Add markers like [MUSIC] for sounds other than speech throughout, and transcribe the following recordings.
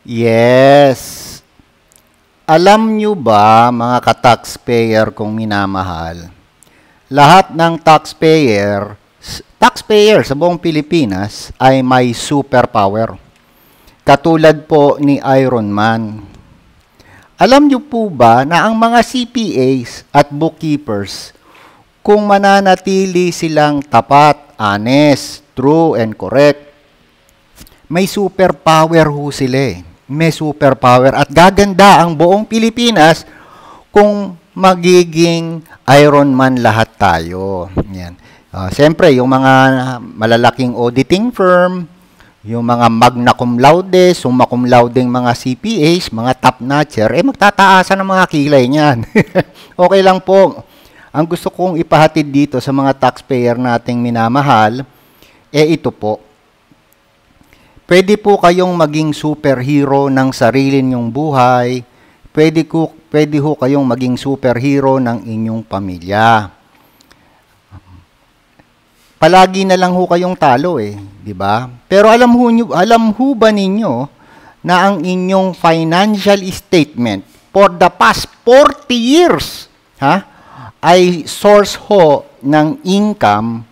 Yes. Alam nyo ba mga ka-taxpayer kung minamahal? Lahat ng taxpayer, taxpayer sa buong Pilipinas ay may superpower. Katulad po ni Iron Man. Alam nyo po ba na ang mga CPAs at bookkeepers, kung mananatili silang tapat, honest, true, and correct, may superpower ho sila eh may superpower at gaganda ang buong Pilipinas kung magiging Iron Man lahat tayo. Yan. Uh, Siyempre, yung mga malalaking auditing firm, yung mga magna cum laude, summa cum laude mga CPAs, mga top notcher, eh magtataasan ang mga kilay niyan. [LAUGHS] okay lang po. Ang gusto kong ipahatid dito sa mga taxpayer nating minamahal, eh ito po Pwede po kayong maging superhero ng sarili ninyong buhay. Pwede, ko, pwede ho kayong maging superhero ng inyong pamilya. Palagi na lang ho kayong talo eh, 'di ba? Pero alam ho niyo, alam ho ba ninyo na ang inyong financial statement for the past 40 years, ha? Ay source ho ng income,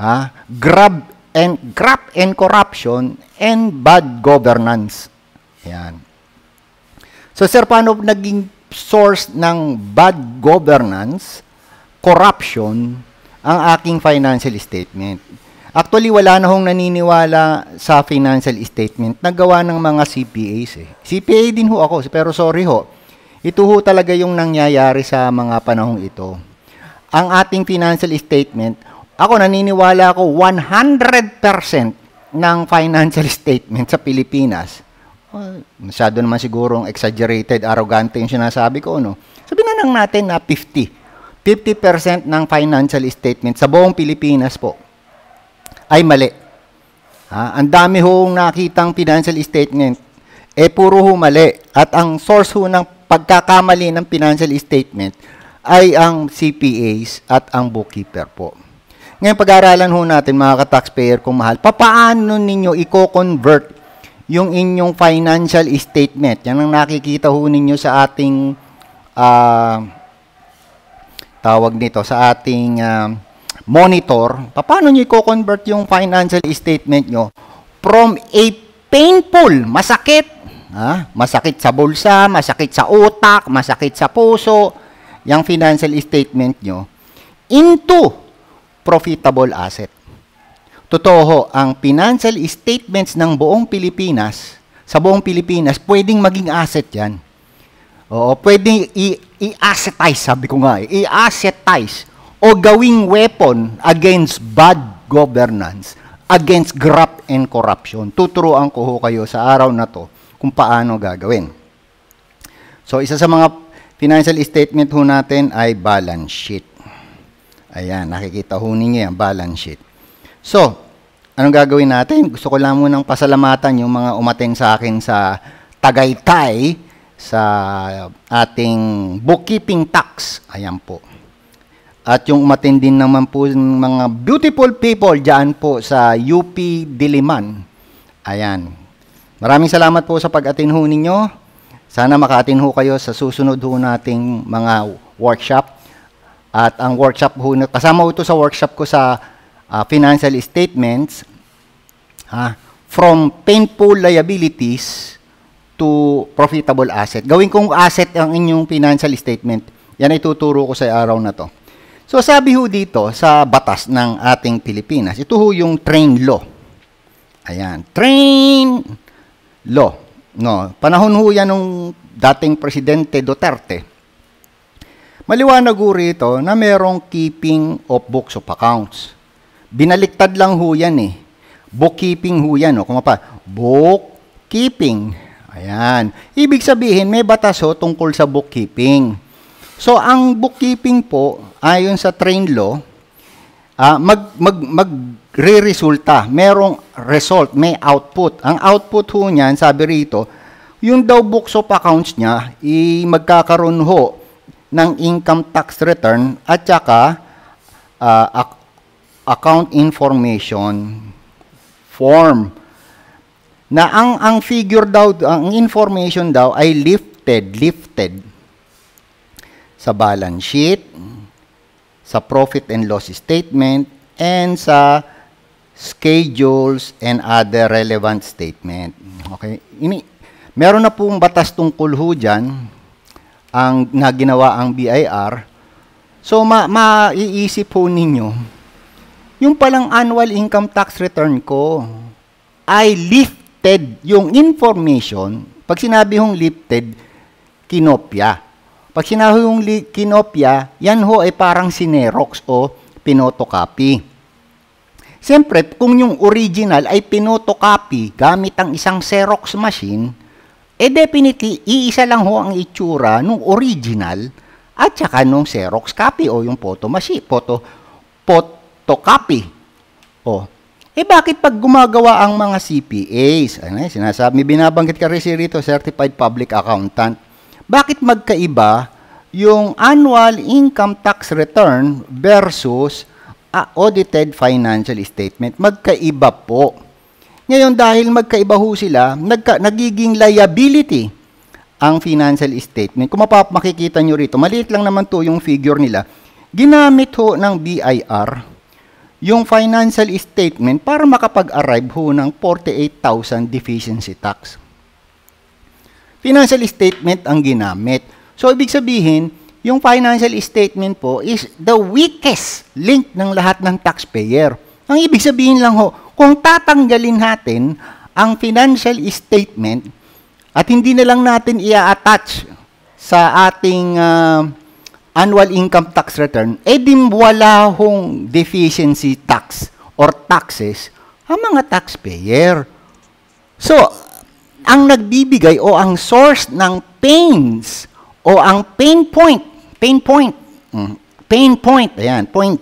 ha? Grab and graft and corruption and bad governance. Yan. So sir, paano naging source ng bad governance, corruption, ang aking financial statement? Actually, wala na hong naniniwala sa financial statement na gawa ng mga CPAs. Eh. CPA din ho ako, pero sorry ho. Ito ho talaga yung nangyayari sa mga panahong ito. Ang ating financial statement, ako naniniwala ako 100% ng financial [LAUGHS] statement sa Pilipinas. Oh, masyado naman siguro ang exaggerated, arrogant yung sinasabi ko, no? Sabi na lang natin na 50. 50% ng financial statement sa buong Pilipinas po ay mali. Ha? Ang dami hong nakitang financial statement, eh puro ho mali. At ang source ho ng pagkakamali ng financial statement ay ang CPAs at ang bookkeeper po. Ngayon, pag-aaralan ho natin mga ka-taxpayer kung mahal, papaano ninyo i-convert yung inyong financial statement. Yan ang nakikita ho ninyo sa ating uh, tawag nito, sa ating uh, monitor. Paano nyo i-convert yung financial statement nyo from a painful, masakit, ha? masakit sa bulsa, masakit sa utak, masakit sa puso, yung financial statement nyo, into profitable asset. Totoo ho, ang financial statements ng buong Pilipinas, sa buong Pilipinas, pwedeng maging asset yan. Oo, pwedeng i-assetize, sabi ko nga, i-assetize o gawing weapon against bad governance, against graft and corruption. Tuturuan ko ho kayo sa araw na to kung paano gagawin. So, isa sa mga financial statement ho natin ay balance sheet. Ayan, nakikita ho ninyo yan, balance sheet. So, anong gagawin natin? Gusto ko lang munang pasalamatan yung mga umating sa akin sa Tagaytay sa ating bookkeeping tax. Ayan po. At yung umating din naman po ng mga beautiful people dyan po sa UP Diliman. Ayan. Maraming salamat po sa pag-atin ninyo. Sana makatin ho kayo sa susunod ho nating mga workshop at ang workshop ho, kasama ho ito sa workshop ko sa uh, financial statements, ha, from painful liabilities to profitable asset. Gawin kong asset ang inyong financial statement. Yan ay tuturo ko sa araw na to. So sabi ho dito sa batas ng ating Pilipinas, ito ho yung train law. Ayan, train law. No, panahon ho yan nung dating presidente Duterte. Maliwanag ho rito na merong keeping of books of accounts. Binaliktad lang ho yan eh. Bookkeeping ho yan. O, kung pa, bookkeeping. Ayan. Ibig sabihin, may batas ho tungkol sa bookkeeping. So, ang bookkeeping po, ayon sa train law, uh, mag, mag, mag re-resulta, merong result, may output. Ang output ho niyan, sabi rito, yung daw books of accounts niya, i magkakaroon ho ng income tax return at saka uh, ac account information form na ang ang figure daw ang information daw ay lifted lifted sa balance sheet sa profit and loss statement and sa schedules and other relevant statement okay ini meron na pong batas tungkol ho diyan ang naginawa ang BIR. So ma maiisip po ninyo, yung palang annual income tax return ko ay lifted yung information. Pag sinabi hong lifted, kinopya. Pag sinabi hong li- kinopya, yan ho ay parang sinerox o pinotocopy. Siyempre, kung yung original ay pinotocopy gamit ang isang Xerox machine, eh definitely, iisa lang ho ang itsura nung original at saka nung Xerox copy o yung photo machine, photo, photocopy. O, eh bakit pag gumagawa ang mga CPAs, ano, eh, sinasabi, binabanggit ka rin si Rito, Certified Public Accountant, bakit magkaiba yung annual income tax return versus uh, audited financial statement. Magkaiba po. Ngayon dahil magkaiba ho sila, nagka, nagiging liability ang financial statement. Kung mapap, makikita nyo rito, maliit lang naman to yung figure nila. Ginamit ho ng BIR yung financial statement para makapag-arrive ho ng 48,000 deficiency tax. Financial statement ang ginamit. So, ibig sabihin, yung financial statement po is the weakest link ng lahat ng taxpayer. Ang ibig sabihin lang ho, kung tatanggalin natin ang financial statement at hindi na lang natin ia-attach sa ating uh, annual income tax return, edi eh wala hong deficiency tax or taxes ang mga taxpayer. So, ang nagbibigay o ang source ng pains o ang pain point, pain point, mm, pain point, ayan, point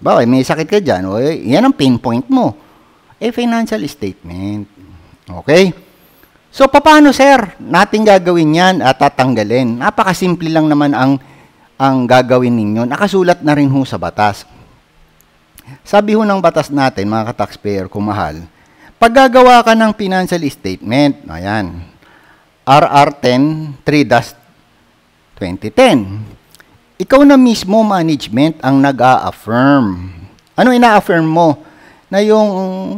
bakit? May sakit ka dyan. O, eh, yan ang pinpoint mo. Eh, financial statement. Okay? So, paano, sir? Natin gagawin yan at tatanggalin. Napakasimple lang naman ang, ang gagawin ninyo. Nakasulat na rin ho sa batas. Sabi ho ng batas natin, mga ka-taxpayer, kumahal, pag gagawa ka ng financial statement, ayan, RR10 3-2010, ikaw na mismo management ang nag-a-affirm. Ano ina-affirm mo? Na yung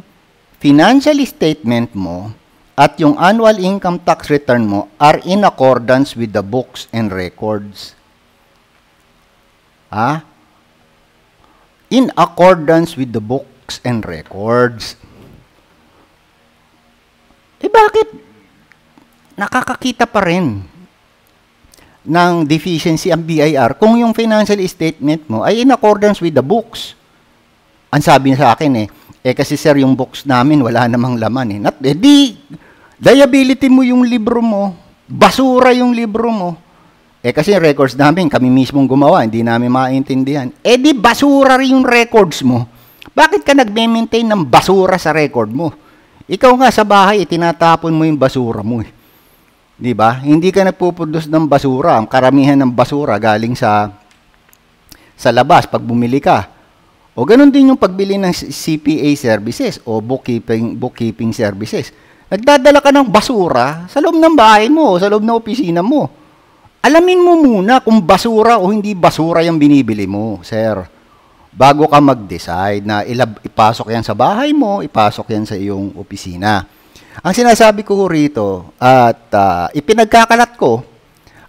financial statement mo at yung annual income tax return mo are in accordance with the books and records. Ha? In accordance with the books and records. Eh bakit nakakakita pa rin ng deficiency ang BIR kung yung financial statement mo ay in accordance with the books. Ang sabi niya sa akin eh, eh kasi sir yung books namin wala namang laman eh. Not, eh di, liability mo yung libro mo, basura yung libro mo. Eh kasi records namin, kami mismong gumawa, hindi namin maintindihan. Eh di basura rin yung records mo. Bakit ka nagme-maintain ng basura sa record mo? Ikaw nga sa bahay, itinatapon eh, mo yung basura mo eh. 'Di ba? Hindi ka nagpuproduce ng basura. Ang karamihan ng basura galing sa sa labas pag bumili ka. O ganun din yung pagbili ng CPA services o bookkeeping bookkeeping services. Nagdadala ka ng basura sa loob ng bahay mo, sa loob ng opisina mo. Alamin mo muna kung basura o hindi basura yung binibili mo, sir. Bago ka mag-decide na ipasok yan sa bahay mo, ipasok yan sa iyong opisina. Ang sinasabi ko rito at uh, ipinagkakalat ko,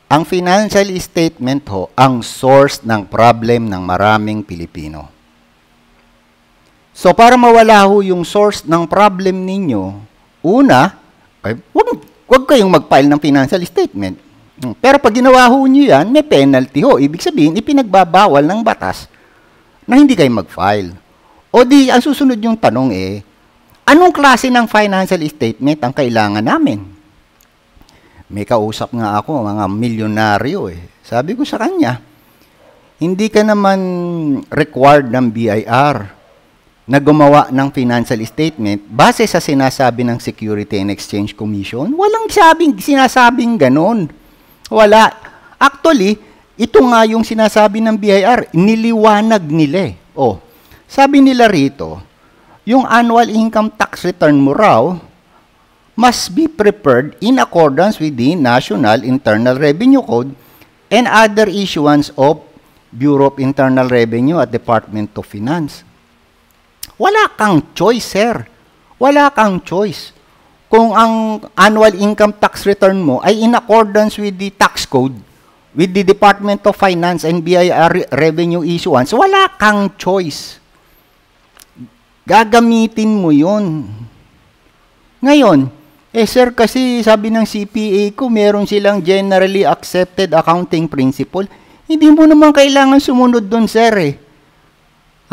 ang financial statement ho ang source ng problem ng maraming Pilipino. So para mawala ho yung source ng problem ninyo, una, ay, huwag, wag kayong mag-file ng financial statement. Pero pag ginawa ho nyo yan, may penalty ho. Ibig sabihin, ipinagbabawal ng batas na hindi kayo mag-file. O di, ang susunod yung tanong eh, Anong klase ng financial statement ang kailangan namin? May kausap nga ako, mga milyonaryo eh. Sabi ko sa kanya, hindi ka naman required ng BIR na gumawa ng financial statement base sa sinasabi ng Security and Exchange Commission. Walang sabing, sinasabing ganon. Wala. Actually, ito nga yung sinasabi ng BIR. Niliwanag nila eh. Oh, sabi nila rito, yung annual income tax return mo raw must be prepared in accordance with the National Internal Revenue Code and other issuance of Bureau of Internal Revenue at Department of Finance. Wala kang choice, sir. Wala kang choice. Kung ang annual income tax return mo ay in accordance with the tax code, with the Department of Finance and BIR Revenue Issuance, wala kang choice Gagamitin mo yon. Ngayon, eh sir, kasi sabi ng CPA ko, meron silang generally accepted accounting principle. Hindi mo naman kailangan sumunod doon, sir eh.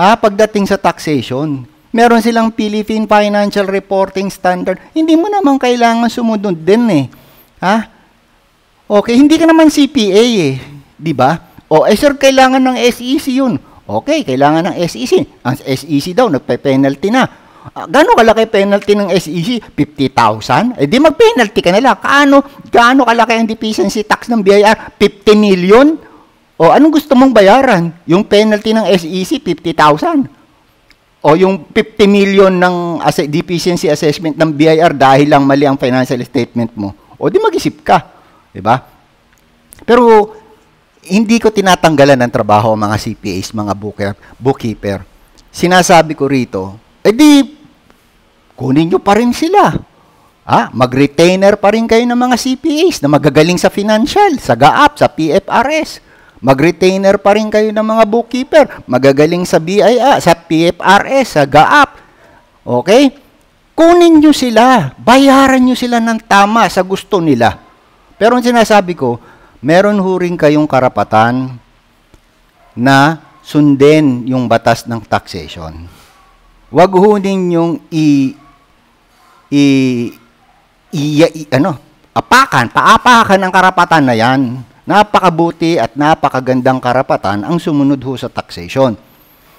Ha, ah, pagdating sa taxation. Meron silang Philippine Financial Reporting Standard. Hindi mo naman kailangan sumunod din eh. Ha? Okay, hindi ka naman CPA eh. 'Di ba? O, eh sir, kailangan ng SEC yun. Okay, kailangan ng SEC. Ang SEC daw, nagpe-penalty na. Uh, ah, gano'ng kalaki penalty ng SEC? 50,000? Eh di mag-penalty ka nila. Kaano, gaano kalaki ang deficiency tax ng BIR? 50 million? O anong gusto mong bayaran? Yung penalty ng SEC, 50,000. O yung 50 million ng ass- deficiency assessment ng BIR dahil lang mali ang financial statement mo. O di mag-isip ka. Diba? Pero hindi ko tinatanggalan ng trabaho ang mga CPAs, mga booker, bookkeeper. Sinasabi ko rito, edi eh kunin nyo pa rin sila. Ah, mag-retainer pa rin kayo ng mga CPAs na magagaling sa financial, sa GAAP, sa PFRS. Mag-retainer pa rin kayo ng mga bookkeeper, magagaling sa BIA, sa PFRS, sa GAAP. Okay? Kunin nyo sila, bayaran nyo sila ng tama sa gusto nila. Pero ang sinasabi ko, meron ho rin kayong karapatan na sundin yung batas ng taxation. Huwag ho ninyong i, i, i, i ano, apakan, paapakan ang karapatan na yan. Napakabuti at napakagandang karapatan ang sumunod ho sa taxation.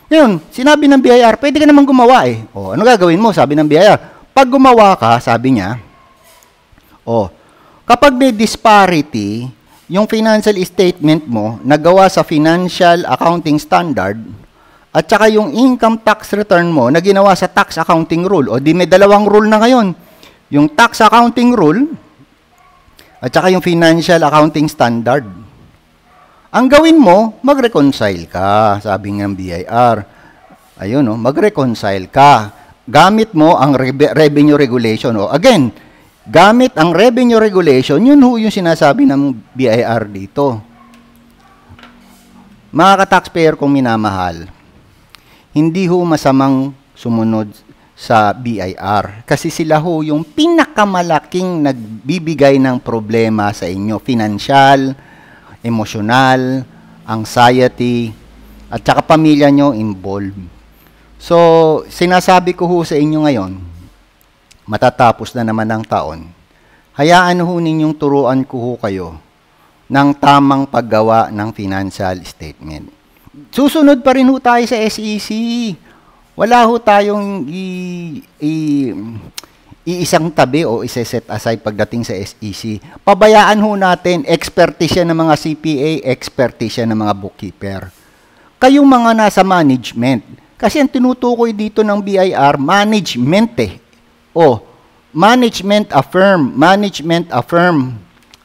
Ngayon, sinabi ng BIR, pwede ka naman gumawa eh. O, ano gagawin mo? Sabi ng BIR, pag gumawa ka, sabi niya, o, kapag may disparity yung financial statement mo nagawa sa financial accounting standard at saka yung income tax return mo na ginawa sa tax accounting rule. O di may dalawang rule na ngayon. Yung tax accounting rule at saka yung financial accounting standard. Ang gawin mo, mag-reconcile ka, sabi ng BIR. Ayun, no? Oh, mag-reconcile ka. Gamit mo ang re- revenue regulation. O again, Gamit ang revenue regulation, yun ho yung sinasabi ng BIR dito. Mga ka-taxpayer kong minamahal, hindi ho masamang sumunod sa BIR kasi sila ho yung pinakamalaking nagbibigay ng problema sa inyo, financial, emotional, anxiety, at saka pamilya nyo involved. So, sinasabi ko ho sa inyo ngayon, matatapos na naman ang taon, hayaan ho ninyong turuan ko ho kayo ng tamang paggawa ng financial statement. Susunod pa rin ho tayo sa SEC. Wala ho tayong i, i, iisang tabi o iseset aside pagdating sa SEC. Pabayaan ho natin, expertise ng mga CPA, expertise ng mga bookkeeper. Kayong mga nasa management, kasi ang tinutukoy dito ng BIR, management eh. Oh, management a firm, management a firm.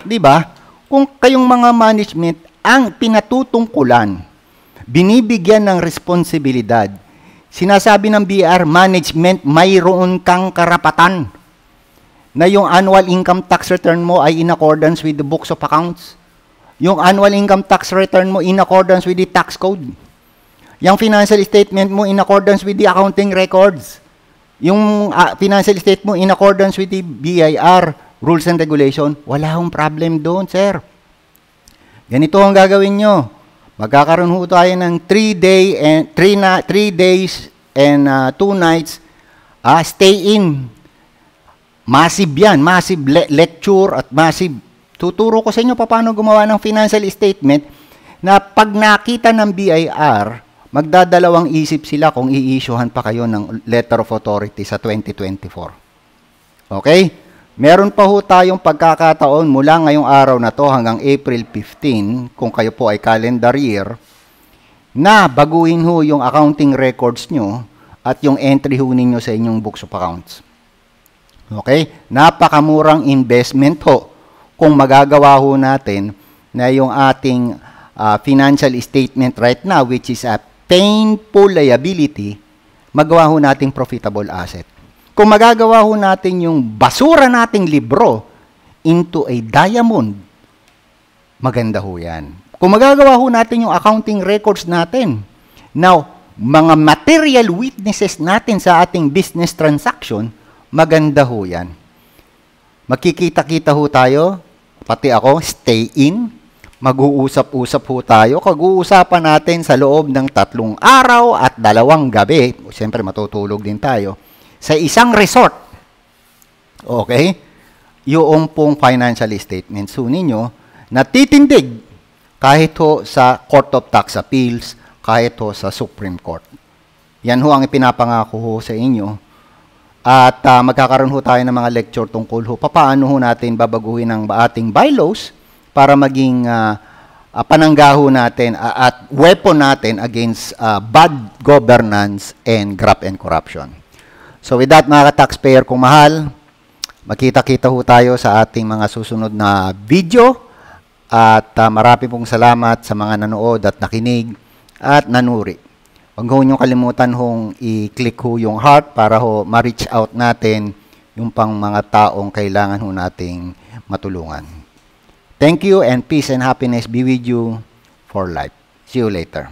'Di ba? Kung kayong mga management ang pinatutungkulan, binibigyan ng responsibilidad. Sinasabi ng BR management, mayroon kang karapatan na yung annual income tax return mo ay in accordance with the books of accounts. Yung annual income tax return mo in accordance with the tax code. Yung financial statement mo in accordance with the accounting records yung uh, financial state mo in accordance with the BIR rules and regulation, wala hong problem doon, sir. Ganito ang gagawin nyo. Magkakaroon ho tayo ng 3 day and 3 na 3 days and 2 uh, ah, nights uh, stay in. Massive 'yan, massive le- lecture at massive tuturo ko sa inyo paano gumawa ng financial statement na pag nakita ng BIR magdadalawang isip sila kung i-issuehan pa kayo ng letter of authority sa 2024. Okay? Meron pa ho tayong pagkakataon mula ngayong araw na to hanggang April 15, kung kayo po ay calendar year, na baguhin ho yung accounting records nyo at yung entry ho ninyo sa inyong books of accounts. Okay? Napakamurang investment ho kung magagawa ho natin na yung ating uh, financial statement right now which is a painful liability, magawa ho nating profitable asset. Kung magagawa ho natin yung basura nating libro into a diamond, maganda ho yan. Kung magagawa ho natin yung accounting records natin, now, mga material witnesses natin sa ating business transaction, maganda ho yan. makikita kita ho tayo, pati ako, stay in, mag-uusap-usap po tayo. Kag-uusapan natin sa loob ng tatlong araw at dalawang gabi. Siyempre, matutulog din tayo. Sa isang resort. Okay? Yung pong financial statement so ninyo na titindig kahit ho sa Court of Tax Appeals, kahit ho sa Supreme Court. Yan ho ang ipinapangako ho sa inyo. At uh, magkakaroon ho tayo ng mga lecture tungkol ho paano ho natin babaguhin ang ating bylaws – para maging uh, uh, pananggaho natin uh, at weapon natin against uh, bad governance and graft and corruption. So with that mga taxpayer kung mahal, makita-kita ho tayo sa ating mga susunod na video at uh, marami pong salamat sa mga nanood at nakinig at nanuri. Huwag ho niyong kalimutan hong i-click ho yung heart para ho ma-reach out natin yung pang mga taong kailangan ho nating matulungan. Thank you and peace and happiness be with you for life. See you later.